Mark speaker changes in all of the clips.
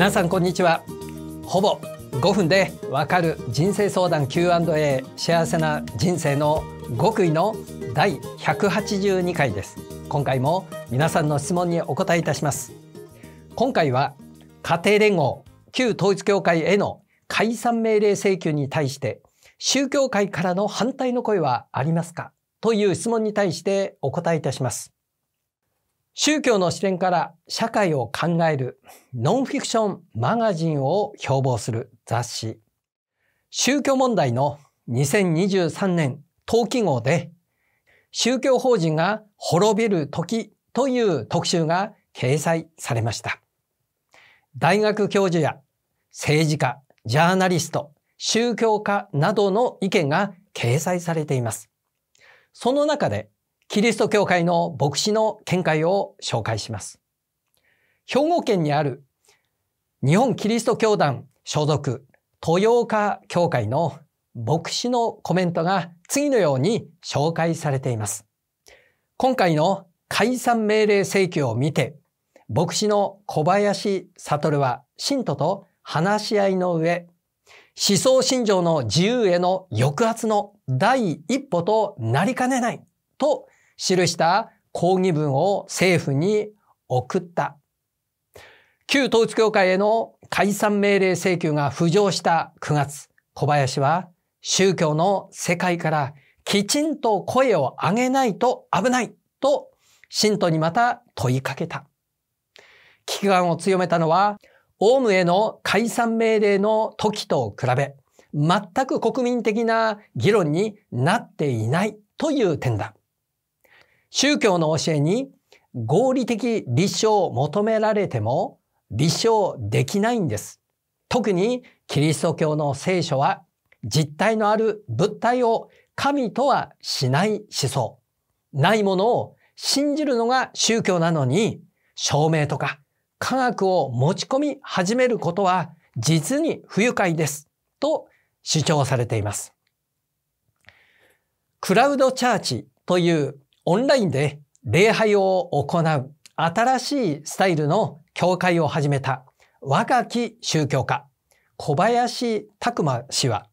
Speaker 1: 皆さんこんにちはほぼ5分でわかる人生相談 Q&A 幸せな人生の極意の第182回です今回も皆さんの質問にお答えいたします今回は家庭連合旧統一教会への解散命令請求に対して宗教界からの反対の声はありますかという質問に対してお答えいたします宗教の視点から社会を考えるノンフィクションマガジンを標榜する雑誌宗教問題の2023年冬季号で宗教法人が滅びる時という特集が掲載されました。大学教授や政治家、ジャーナリスト、宗教家などの意見が掲載されています。その中でキリスト教会の牧師の見解を紹介します。兵庫県にある日本キリスト教団所属豊岡教会の牧師のコメントが次のように紹介されています。今回の解散命令請求を見て、牧師の小林悟は信徒と話し合いの上、思想信条の自由への抑圧の第一歩となりかねないと記した抗議文を政府に送った。旧統一教会への解散命令請求が浮上した9月、小林は宗教の世界からきちんと声を上げないと危ないと信徒にまた問いかけた。危機感を強めたのは、オウムへの解散命令の時と比べ、全く国民的な議論になっていないという点だ。宗教の教えに合理的立証を求められても立証できないんです。特にキリスト教の聖書は実体のある物体を神とはしない思想。ないものを信じるのが宗教なのに、証明とか科学を持ち込み始めることは実に不愉快です。と主張されています。クラウドチャーチというオンラインで礼拝を行う新しいスタイルの教会を始めた若き宗教家、小林拓馬氏は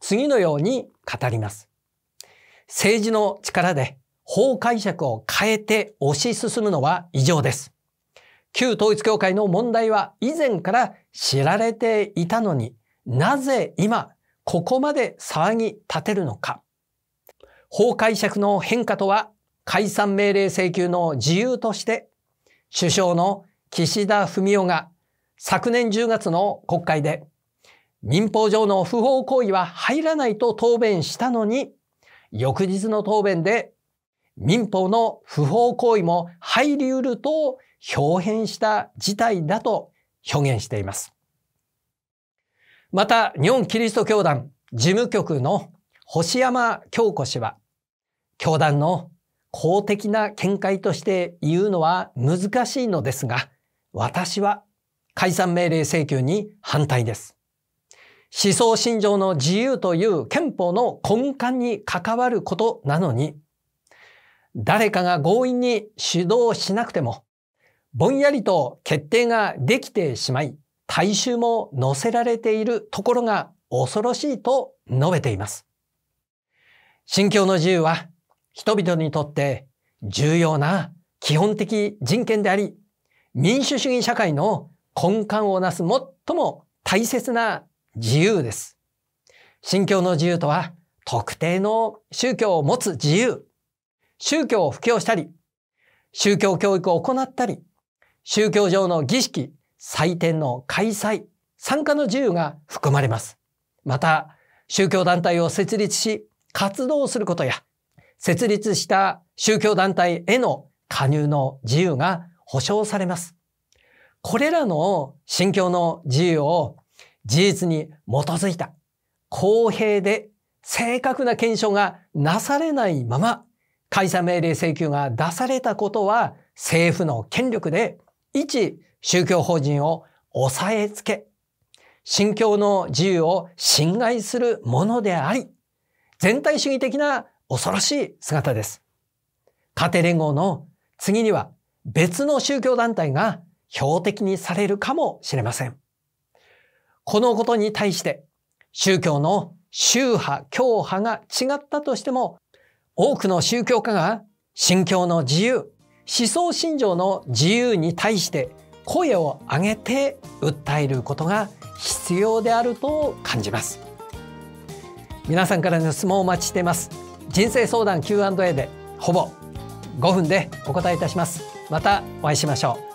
Speaker 1: 次のように語ります。政治の力で法解釈を変えて推し進むのは異常です。旧統一教会の問題は以前から知られていたのになぜ今ここまで騒ぎ立てるのか。法解釈の変化とは解散命令請求の自由として、首相の岸田文雄が昨年10月の国会で、民法上の不法行為は入らないと答弁したのに、翌日の答弁で民法の不法行為も入り得ると表変した事態だと表現しています。また、日本キリスト教団事務局の星山京子氏は、教団の公的な見解として言うのは難しいのですが、私は解散命令請求に反対です。思想信条の自由という憲法の根幹に関わることなのに、誰かが強引に主導しなくても、ぼんやりと決定ができてしまい、大衆も乗せられているところが恐ろしいと述べています。信教の自由は人々にとって重要な基本的人権であり、民主主義社会の根幹をなす最も大切な自由です。信教の自由とは、特定の宗教を持つ自由、宗教を布教したり、宗教教育を行ったり、宗教上の儀式、祭典の開催、参加の自由が含まれます。また、宗教団体を設立し、活動することや、設立した宗教団体への加入の自由が保障されます。これらの信教の自由を事実に基づいた公平で正確な検証がなされないまま解散命令請求が出されたことは政府の権力で一宗教法人を抑えつけ、信教の自由を侵害するものであり、全体主義的な恐ろしい姿です。家庭連合の次には別の宗教団体が標的にされるかもしれません。このことに対して宗教の宗派、教派が違ったとしても多くの宗教家が信教の自由、思想信条の自由に対して声を上げて訴えることが必要であると感じます。皆さんからの質問をお待ちしています。人生相談 Q&A でほぼ5分でお答えいたしますまたお会いしましょう